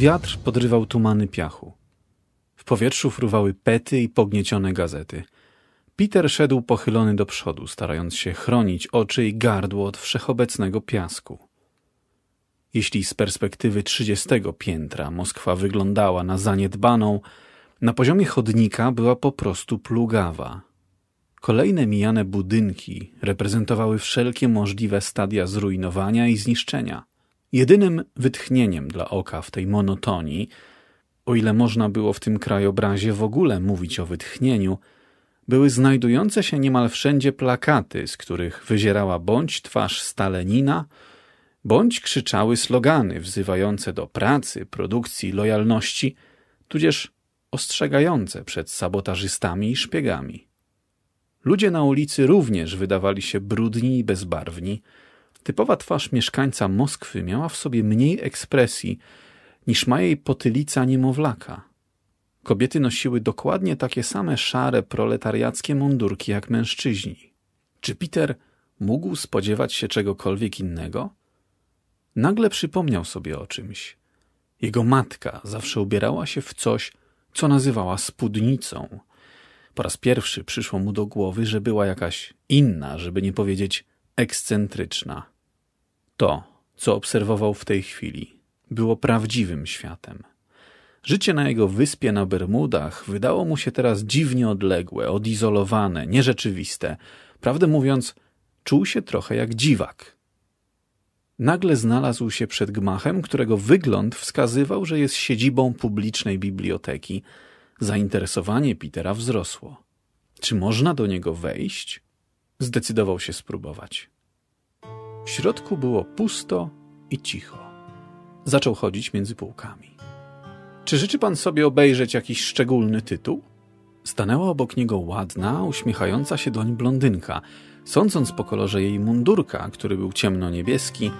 Wiatr podrywał tumany piachu. W powietrzu fruwały pety i pogniecione gazety. Peter szedł pochylony do przodu, starając się chronić oczy i gardło od wszechobecnego piasku. Jeśli z perspektywy trzydziestego piętra Moskwa wyglądała na zaniedbaną, na poziomie chodnika była po prostu plugawa. Kolejne mijane budynki reprezentowały wszelkie możliwe stadia zrujnowania i zniszczenia – Jedynym wytchnieniem dla oka w tej monotonii, o ile można było w tym krajobrazie w ogóle mówić o wytchnieniu, były znajdujące się niemal wszędzie plakaty, z których wyzierała bądź twarz Stalenina, bądź krzyczały slogany wzywające do pracy, produkcji, lojalności, tudzież ostrzegające przed sabotażystami i szpiegami. Ludzie na ulicy również wydawali się brudni i bezbarwni, Typowa twarz mieszkańca Moskwy miała w sobie mniej ekspresji niż ma jej potylica niemowlaka. Kobiety nosiły dokładnie takie same szare proletariackie mundurki jak mężczyźni. Czy Peter mógł spodziewać się czegokolwiek innego? Nagle przypomniał sobie o czymś. Jego matka zawsze ubierała się w coś, co nazywała spódnicą. Po raz pierwszy przyszło mu do głowy, że była jakaś inna, żeby nie powiedzieć ekscentryczna. To, co obserwował w tej chwili, było prawdziwym światem. Życie na jego wyspie na Bermudach wydało mu się teraz dziwnie odległe, odizolowane, nierzeczywiste. Prawdę mówiąc, czuł się trochę jak dziwak. Nagle znalazł się przed gmachem, którego wygląd wskazywał, że jest siedzibą publicznej biblioteki. Zainteresowanie Petera wzrosło. Czy można do niego wejść? zdecydował się spróbować. W środku było pusto i cicho. Zaczął chodzić między półkami. Czy życzy pan sobie obejrzeć jakiś szczególny tytuł? Stanęła obok niego ładna, uśmiechająca się doń blondynka. Sądząc po kolorze jej mundurka, który był ciemno-niebieski,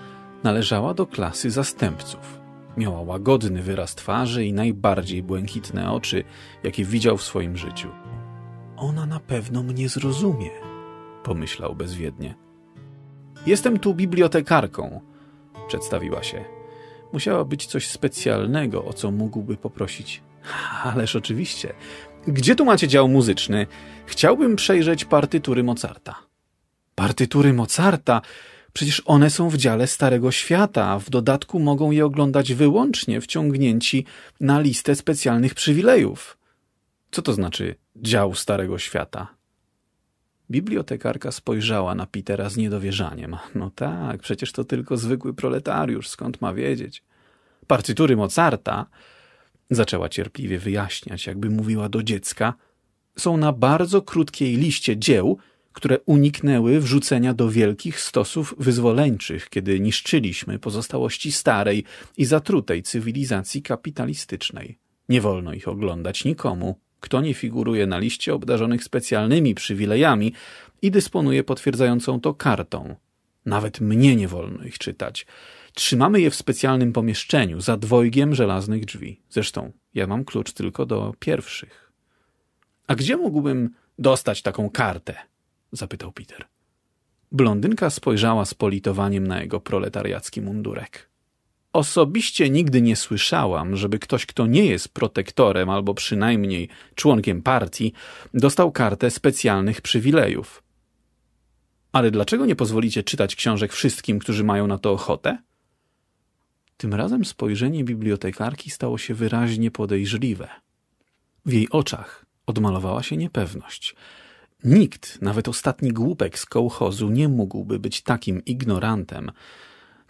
należała do klasy zastępców. Miała łagodny wyraz twarzy i najbardziej błękitne oczy, jakie widział w swoim życiu. Ona na pewno mnie zrozumie, pomyślał bezwiednie. Jestem tu bibliotekarką, przedstawiła się. Musiała być coś specjalnego, o co mógłby poprosić. Ależ oczywiście. Gdzie tu macie dział muzyczny? Chciałbym przejrzeć partytury Mozarta. Partytury Mozarta? Przecież one są w dziale Starego Świata. W dodatku mogą je oglądać wyłącznie wciągnięci na listę specjalnych przywilejów. Co to znaczy dział Starego Świata? Bibliotekarka spojrzała na Petera z niedowierzaniem. No tak, przecież to tylko zwykły proletariusz, skąd ma wiedzieć? Partytury Mozarta, zaczęła cierpliwie wyjaśniać, jakby mówiła do dziecka, są na bardzo krótkiej liście dzieł, które uniknęły wrzucenia do wielkich stosów wyzwoleńczych, kiedy niszczyliśmy pozostałości starej i zatrutej cywilizacji kapitalistycznej. Nie wolno ich oglądać nikomu, kto nie figuruje na liście obdarzonych specjalnymi przywilejami i dysponuje potwierdzającą to kartą. Nawet mnie nie wolno ich czytać. Trzymamy je w specjalnym pomieszczeniu, za dwojgiem żelaznych drzwi. Zresztą ja mam klucz tylko do pierwszych. A gdzie mógłbym dostać taką kartę? zapytał Peter. Blondynka spojrzała z politowaniem na jego proletariacki mundurek. Osobiście nigdy nie słyszałam, żeby ktoś, kto nie jest protektorem albo przynajmniej członkiem partii, dostał kartę specjalnych przywilejów. Ale dlaczego nie pozwolicie czytać książek wszystkim, którzy mają na to ochotę? Tym razem spojrzenie bibliotekarki stało się wyraźnie podejrzliwe. W jej oczach odmalowała się niepewność. Nikt, nawet ostatni głupek z kołchozu, nie mógłby być takim ignorantem,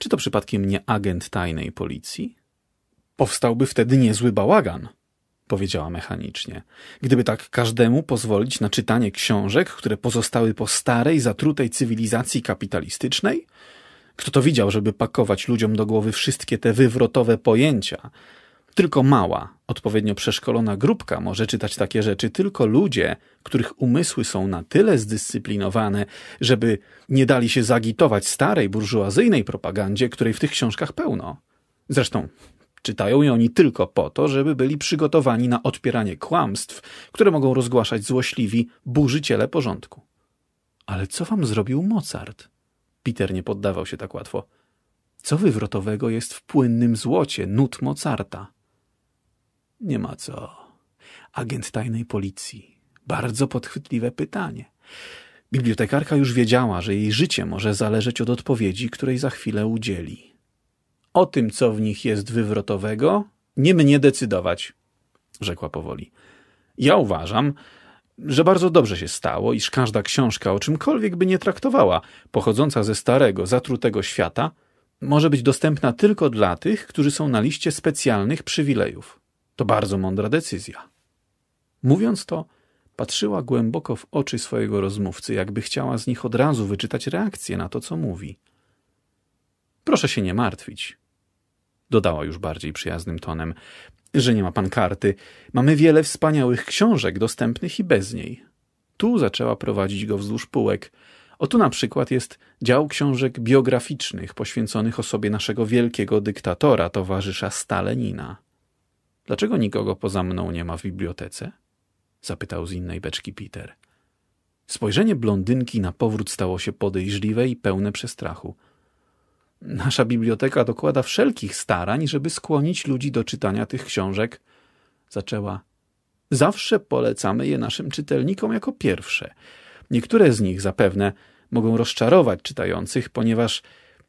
czy to przypadkiem nie agent tajnej policji? Powstałby wtedy niezły bałagan, powiedziała mechanicznie, gdyby tak każdemu pozwolić na czytanie książek, które pozostały po starej, zatrutej cywilizacji kapitalistycznej? Kto to widział, żeby pakować ludziom do głowy wszystkie te wywrotowe pojęcia, tylko mała, odpowiednio przeszkolona grupka może czytać takie rzeczy, tylko ludzie, których umysły są na tyle zdyscyplinowane, żeby nie dali się zagitować starej burżuazyjnej propagandzie, której w tych książkach pełno. Zresztą czytają je oni tylko po to, żeby byli przygotowani na odpieranie kłamstw, które mogą rozgłaszać złośliwi burzyciele porządku. Ale co wam zrobił Mozart? Peter nie poddawał się tak łatwo. Co wywrotowego jest w płynnym złocie nut Mozarta? Nie ma co. Agent tajnej policji. Bardzo podchwytliwe pytanie. Bibliotekarka już wiedziała, że jej życie może zależeć od odpowiedzi, której za chwilę udzieli. O tym, co w nich jest wywrotowego, nie mnie decydować, rzekła powoli. Ja uważam, że bardzo dobrze się stało, iż każda książka, o czymkolwiek by nie traktowała, pochodząca ze starego, zatrutego świata, może być dostępna tylko dla tych, którzy są na liście specjalnych przywilejów. To bardzo mądra decyzja. Mówiąc to, patrzyła głęboko w oczy swojego rozmówcy, jakby chciała z nich od razu wyczytać reakcję na to, co mówi. Proszę się nie martwić, dodała już bardziej przyjaznym tonem, że nie ma pan karty. Mamy wiele wspaniałych książek dostępnych i bez niej. Tu zaczęła prowadzić go wzdłuż półek. O tu na przykład jest dział książek biograficznych poświęconych osobie naszego wielkiego dyktatora, towarzysza Stalenina. Dlaczego nikogo poza mną nie ma w bibliotece? Zapytał z innej beczki Peter. Spojrzenie blondynki na powrót stało się podejrzliwe i pełne przestrachu. Nasza biblioteka dokłada wszelkich starań, żeby skłonić ludzi do czytania tych książek. Zaczęła. Zawsze polecamy je naszym czytelnikom jako pierwsze. Niektóre z nich zapewne mogą rozczarować czytających, ponieważ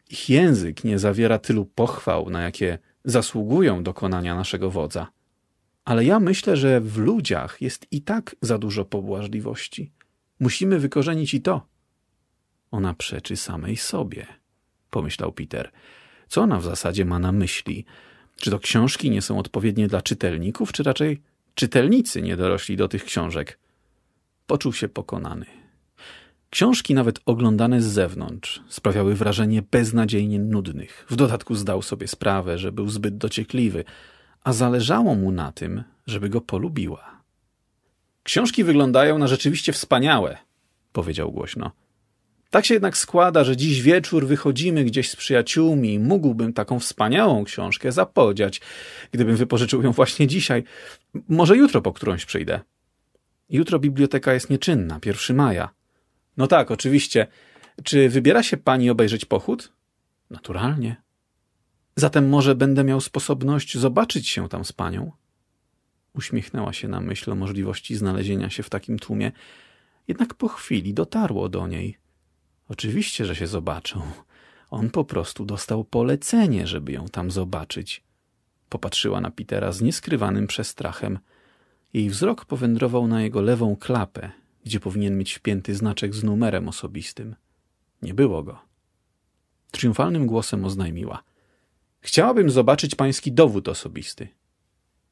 ich język nie zawiera tylu pochwał, na jakie zasługują dokonania naszego wodza. Ale ja myślę, że w ludziach jest i tak za dużo pobłażliwości. Musimy wykorzenić i to. Ona przeczy samej sobie, pomyślał Peter. Co ona w zasadzie ma na myśli? Czy to książki nie są odpowiednie dla czytelników, czy raczej czytelnicy nie dorośli do tych książek? Poczuł się pokonany. Książki, nawet oglądane z zewnątrz, sprawiały wrażenie beznadziejnie nudnych. W dodatku zdał sobie sprawę, że był zbyt dociekliwy, a zależało mu na tym, żeby go polubiła. Książki wyglądają na rzeczywiście wspaniałe, powiedział głośno. Tak się jednak składa, że dziś wieczór wychodzimy gdzieś z przyjaciółmi i mógłbym taką wspaniałą książkę zapodziać, gdybym wypożyczył ją właśnie dzisiaj. Może jutro po którąś przyjdę. Jutro biblioteka jest nieczynna, 1 maja. No tak, oczywiście. Czy wybiera się pani obejrzeć pochód? Naturalnie. Zatem może będę miał sposobność zobaczyć się tam z panią? Uśmiechnęła się na myśl o możliwości znalezienia się w takim tłumie, jednak po chwili dotarło do niej. Oczywiście, że się zobaczą. On po prostu dostał polecenie, żeby ją tam zobaczyć. Popatrzyła na Petera z nieskrywanym przestrachem. Jej wzrok powędrował na jego lewą klapę, gdzie powinien mieć wpięty znaczek z numerem osobistym. Nie było go. Triumfalnym głosem oznajmiła. Chciałabym zobaczyć pański dowód osobisty.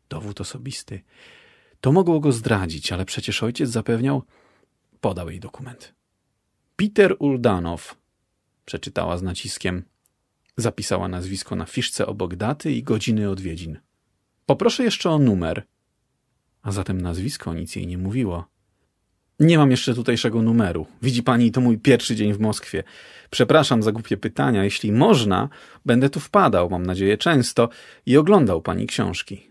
Dowód osobisty. To mogło go zdradzić, ale przecież ojciec zapewniał... Podał jej dokument. Peter Uldanow, przeczytała z naciskiem. Zapisała nazwisko na fiszce obok daty i godziny odwiedzin. Poproszę jeszcze o numer. A zatem nazwisko nic jej nie mówiło. Nie mam jeszcze tutejszego numeru. Widzi pani, to mój pierwszy dzień w Moskwie. Przepraszam za głupie pytania. Jeśli można, będę tu wpadał, mam nadzieję, często i oglądał pani książki.